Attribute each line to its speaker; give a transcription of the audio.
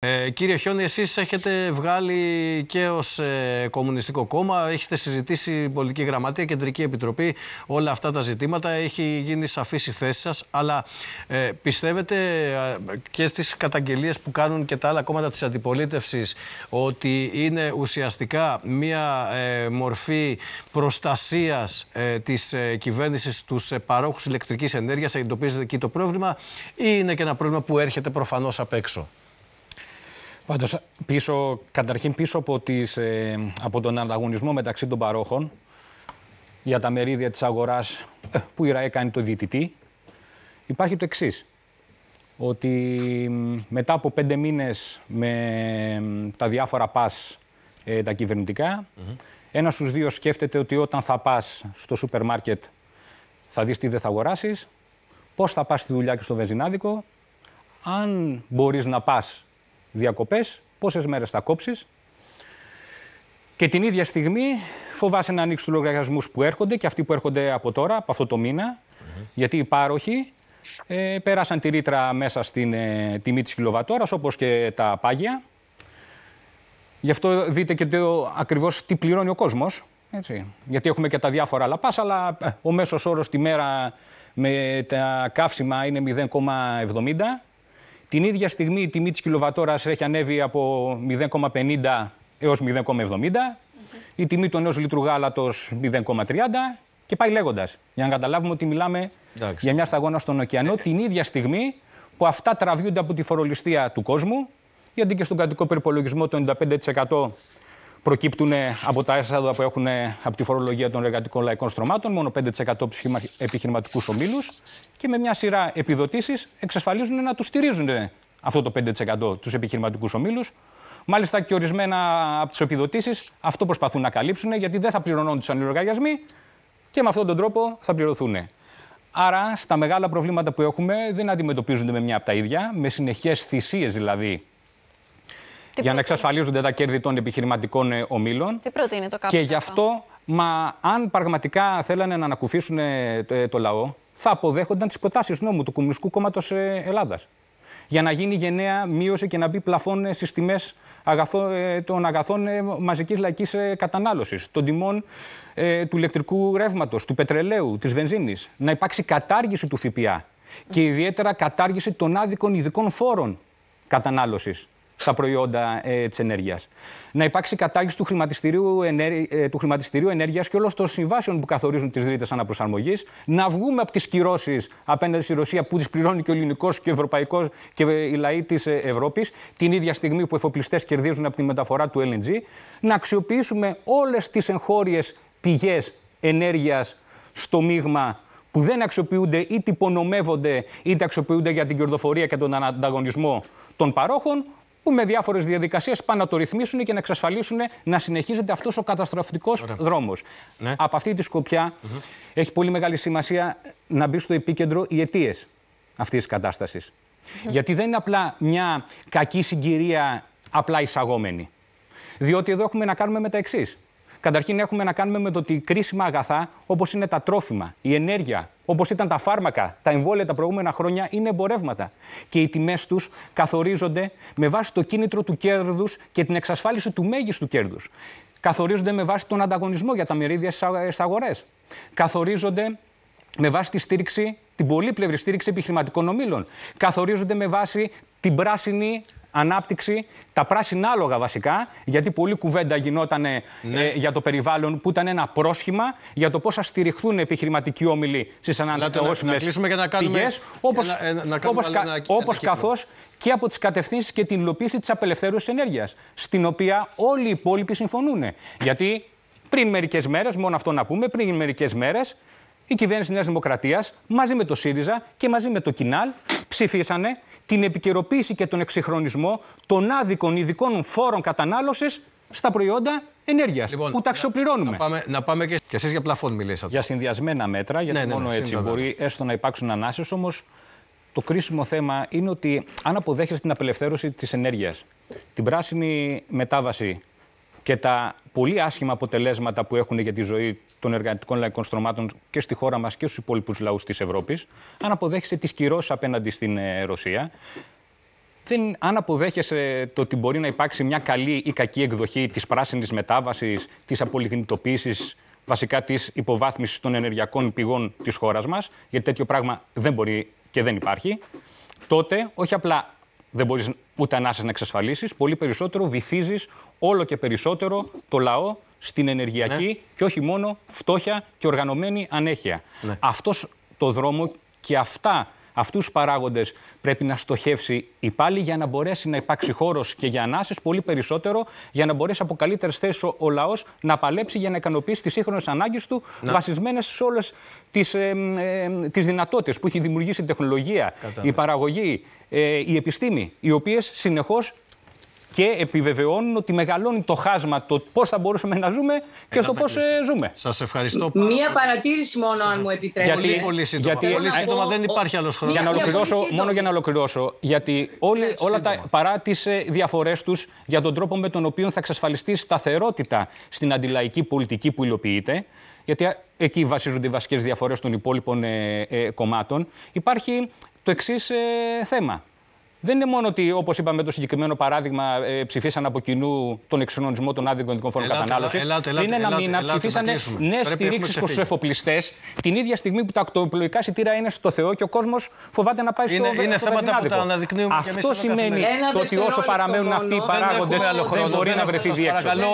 Speaker 1: Ε, κύριε Χιόνι, εσείς έχετε βγάλει και ως ε, Κομμουνιστικό Κόμμα, έχετε συζητήσει πολιτική γραμματεία, κεντρική επιτροπή, όλα αυτά τα ζητήματα, έχει γίνει σαφής η θέση σας, αλλά ε, πιστεύετε ε, και στις καταγγελίες που κάνουν και τα άλλα κόμματα της αντιπολίτευσης ότι είναι ουσιαστικά μία ε, μορφή προστασίας της κυβέρνησης στους παρόχους ηλεκτρικής ενέργειας, εντοπίζεται εκεί το πρόβλημα ή είναι και ένα πρόβλημα που έρχεται προφανώς απ' έξω. Πάντως, πίσω, καταρχήν πίσω από, τις, ε, από τον ανταγωνισμό μεταξύ των παρόχων για τα μερίδια της αγοράς ε, που η ΡΑΕ κάνει το διαιτητή, υπάρχει το εξής. Ότι μετά από πέντε μήνες με τα διάφορα πας ε, τα κυβερνητικά, ένας στους δύο σκέφτεται ότι όταν θα πας στο σούπερ μάρκετ θα δεις τι δεν θα αγοράσεις, πώς θα πας στη δουλειά και στο βενζινάδικο, αν μπορείς να πας διακοπές, πόσες μέρες θα κόψεις. Και την ίδια στιγμή φοβάσαι να ανοίξεις τους λογαριασμούς που έρχονται και αυτοί που έρχονται από τώρα, από αυτό το μηνα γιατί οι πάροχοι ε, πέρασαν τη ρήτρα μέσα στην ε, τιμή της κιλοβατόρας, όπως και τα πάγια. Γι' αυτό δείτε και ακριβώ ακριβώς τι πληρώνει ο κόσμος. Έτσι. Γιατί έχουμε και τα διάφορα λαπάς, αλλά ε, ο μέσος όρος τη μέρα με τα καύσιμα είναι 0,70. Την ίδια στιγμή η τιμή της κιλοβατόρας έχει ανέβει από 0,50 έως 0,70. Η τιμή του νέου λίτρου γάλατος 0,30 και πάει λέγοντας. Για να καταλάβουμε ότι μιλάμε για μια σταγόνα στον ωκεανό την ίδια στιγμή που αυτά τραβιούνται από τη φορολογιστία του κόσμου, γιατί και στον κρατικό περιπολογισμό το 95% προκύπτουν από τα έσοδα που έχουν από τη φορολογία των εργατικών λαϊκών στρωμάτων, μόνο 5% από του επιχειρηματικούς ομίλους και με μια σειρά επιδοτήσεις εξασφαλίζουν να τους στηρίζουν αυτό το 5% τους επιχειρηματικούς ομίλους. Μάλιστα και ορισμένα από τις επιδοτήσεις αυτό προσπαθούν να καλύψουν γιατί δεν θα πληρώνουν του ανήλογαριασμοί και με αυτόν τον τρόπο θα πληρωθούν. Άρα, στα μεγάλα προβλήματα που έχουμε δεν αντιμετωπίζονται με μια από τα ίδια, με συνεχές θυσίες δηλαδή για να εξασφαλίζονται τα κέρδη των επιχειρηματικών ε, ομίλων. Τι προτείνει το Και γι' αυτό, μα αν πραγματικά θέλανε να ανακουφίσουν ε, ε, το, λαό, θα αποδέχονταν τις προτάσεις νόμου του Κομμουνιστικού Κόμματος Ελλάδας. Για να γίνει γενναία μείωση και να μπει πλαφών στις τιμές των αγαθών μαζικής λαϊκής κατανάλωσης, των τιμών του ηλεκτρικού ρεύματος, του πετρελαίου, της βενζίνης. Να υπάρξει κατάργηση του ΦΠΑ και ιδιαίτερα κατάργηση των άδικων ειδικών φόρων κατανάλωσης στα προϊόντα ε, της ενέργειας. Να υπάρξει κατάργηση του χρηματιστηρίου, ε, του χρηματιστηρίου ενέργειας και όλων των συμβάσεων που καθορίζουν τις ρήτε αναπροσαρμογής. Να βγούμε από τις κυρώσεις απέναντι στη Ρωσία που τις πληρώνει και ο ελληνικός και ο ευρωπαϊκός και ε, οι λαοί της ε, Ευρώπης, την ίδια στιγμή που εφοπλιστές κερδίζουν από τη μεταφορά του LNG. Να αξιοποιήσουμε όλες τις εγχώριες πηγές ενέργειας στο μείγμα που δεν αξιοποιούνται ή υπονομεύονται είτε αξιοποιούνται για την κερδοφορία και τον ανταγωνισμό των παρόχων, που με διάφορες διαδικασίες πάνε να το ρυθμίσουν και να εξασφαλίσουν να συνεχίζεται αυτός ο καταστροφικό δρόμος. Ναι. Από αυτή τη σκοπια έχει πολύ μεγάλη σημασία να μπει στο επίκεντρο οι αιτίες αυτής της κατασταση Γιατί δεν είναι απλά μια κακή συγκυρία απλά εισαγόμενη. Διότι εδώ έχουμε να κάνουμε με τα εξής. Καταρχήν έχουμε να κάνουμε με το ότι κρίσιμα αγαθά, όπως είναι τα τρόφιμα, η ενέργεια, όπως ήταν τα φάρμακα, τα εμβόλια τα προηγούμενα χρόνια, είναι εμπορεύματα. Και οι τιμές τους καθορίζονται με βάση το κίνητρο του κέρδους και την εξασφάλιση του μέγιστου κέρδους. Καθορίζονται με βάση τον ανταγωνισμό για τα μερίδια στις αγορές. Καθορίζονται με βάση τη στήριξη, την πολύπλευρη στήριξη επιχειρηματικών ομήλων. Καθορίζονται με βάση την πράσινη ανάπτυξη, τα πράσινα άλογα βασικά, γιατί πολλή κουβέντα γινόταν ναι. ε, για το περιβάλλον που ήταν ένα πρόσχημα για το πώς θα στηριχθούν επιχειρηματικοί όμιλοι στις ανανεώσιμε πηγέ. Όπω καθώς και από τις κατευθύνσεις και την υλοποίηση της απελευθέρωσης ενέργειας, στην οποία όλοι οι υπόλοιποι συμφωνούν. Γιατί πριν μερικές μέρες, μόνο αυτό να πούμε, πριν μερικές μέρες, η κυβέρνηση Νέας Δημοκρατίας μαζί με το ΣΥΡΙΖΑ και μαζί με το ΚΙΝΑΛ ψηφίσανε την επικαιροποίηση και τον εξυγχρονισμό των άδικων ειδικών φόρων κατανάλωσης στα προϊόντα ενέργειας λοιπόν, που τα αξιοπληρώνουμε. Να, πάμε, να πάμε και, και εσείς για πλαφόν μιλήσατε. Για συνδυασμένα μέτρα, γιατί ναι, ναι, μόνο ναι, έτσι μπορεί έστω να υπάρξουν ανάσχε. Όμως το κρίσιμο θέμα είναι ότι αν αποδέχεσαι την απελευθέρωση της ενέργειας, την πράσινη μετάβαση και τα πολύ άσχημα αποτελέσματα που έχουν για τη ζωή των εργατικών λαϊκών στρωμάτων και στη χώρα μας και στους υπόλοιπους λαούς της Ευρώπης, αν αποδέχεσαι τις κυρώσεις απέναντι στην ε, Ρωσία, δεν, αν αποδέχεσαι το ότι μπορεί να υπάρξει μια καλή ή κακή εκδοχή της πράσινης μετάβασης, της απολιγνητοποίησης, βασικά της υποβάθμισης των ενεργειακών πηγών της χώρας μας, γιατί τέτοιο πράγμα δεν μπορεί και δεν υπάρχει, τότε όχι απλά δεν μπορείς ούτε να εξασφαλίσεις, πολύ περισσότερο βυθίζεις όλο και περισσότερο το λαό στην ενεργειακή ναι. και όχι μόνο φτώχεια και οργανωμένη ανέχεια. Ναι. Αυτός το δρόμο και αυτά, αυτούς τους παράγοντες πρέπει να στοχεύσει η πάλι για να μπορέσει να υπάρξει χώρος και για ανάσεις πολύ περισσότερο για να μπορέσει από καλύτερες θέσεις ο, ο λαός να παλέψει για να ικανοποιήσει τις σύγχρονες ανάγκες του ναι. βασισμένες σε όλες τις, ε, τις δυνατότητες που έχει δημιουργήσει η τεχνολογία, η παραγωγή, ε, η επιστήμη, οι οποίες συνεχώς και επιβεβαιώνουν ότι μεγαλώνει το χάσμα το πώς θα μπορούσαμε να ζούμε και ε, στο πώς ε, ζούμε. Σας ευχαριστώ πάρα Μία παρατήρηση μόνο, αν μου επιτρέπετε. Γιατί, πολύ σύντομα, πολύ σύντομα δεν υπάρχει άλλος χρόνος. Για να ολοκληρώσω, μόνο για να ολοκληρώσω. Γιατί όλοι, ναι, όλα τα, παρά τις ε, διαφορές τους για τον τρόπο με τον οποίο θα εξασφαλιστεί σταθερότητα στην αντιλαϊκή πολιτική που υλοποιείται, γιατί εκεί βασίζονται οι βασικές διαφορές των υπόλοιπων ε, κομμάτων, υπάρχει το εξής θέμα δεν είναι μόνο ότι, όπως είπαμε, το συγκεκριμένο παράδειγμα ε, ψηφίσαν από κοινού τον εξονονισμό των άδικων ειδικών φόρων κατανάλωση. Πριν ένα μήνα ψηφίσανε νέε στηρίξει προς τους εφοπλιστές, την ίδια στιγμή που τα ακτοπλοϊκά σιτήρα είναι στο Θεό και ο κόσμος φοβάται να πάει στο Είναι, είναι θέματα που τα αναδεικνύουμε Αυτό σημαίνει ότι όσο παραμένουν αυτοί οι παράγοντε, δεν μπορεί να βρεθεί διέξοδο.